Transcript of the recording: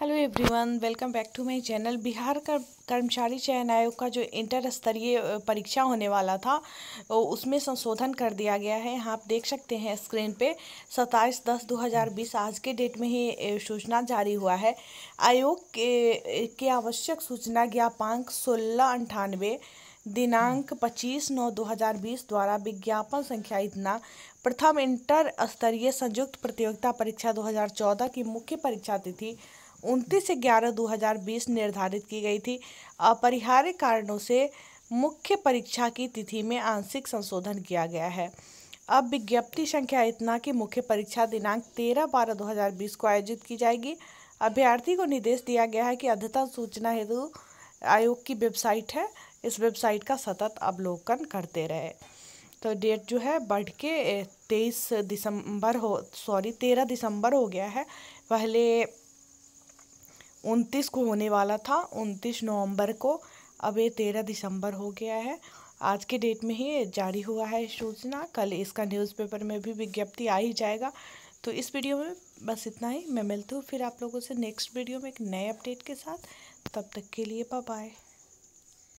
hello everyone welcome back to my channel Bihar का कर्मचारी चयन आयोग का जो इंटर स्तरीय परीक्षा होने वाला था उसमें संशोधन कर दिया गया है यहाँ आप देख सकते हैं स्क्रीन पे सत्ताईस दस दो हज़ार बीस आज के डेट में ही सूचना जारी हुआ है आयोग के, के आवश्यक सूचना ज्ञापांक सोलह अंठानवे दिनांक पच्चीस नौ 2020 द्वारा विज्ञापन संख्या इतना प्रथम इंटर स्तरीय संयुक्त प्रतियोगिता परीक्षा 2014 की मुख्य परीक्षा तिथि उनतीस ग्यारह दो हज़ार बीस निर्धारित की गई थी अपरिहार्य कारणों से मुख्य परीक्षा की तिथि में आंशिक संशोधन किया गया है अब विज्ञप्ति संख्या इतना कि मुख्य परीक्षा दिनांक तेरह बारह दो हज़ार बीस को आयोजित की जाएगी अभ्यर्थी को निर्देश दिया गया है कि अद्यतन सूचना हेतु आयोग की वेबसाइट है इस वेबसाइट का सतत अवलोकन करते रहे तो डेट जो है बढ़ के तेईस दिसंबर हो सॉरी तेरह दिसंबर हो गया है पहले उनतीस को होने वाला था उनतीस नवंबर को अब ये तेरह दिसंबर हो गया है आज के डेट में ही जारी हुआ है सूचना कल इसका न्यूज़पेपर में भी विज्ञप्ति आ ही जाएगा तो इस वीडियो में बस इतना ही मैं मिलती हूँ फिर आप लोगों से नेक्स्ट वीडियो में एक नए अपडेट के साथ तब तक के लिए बाय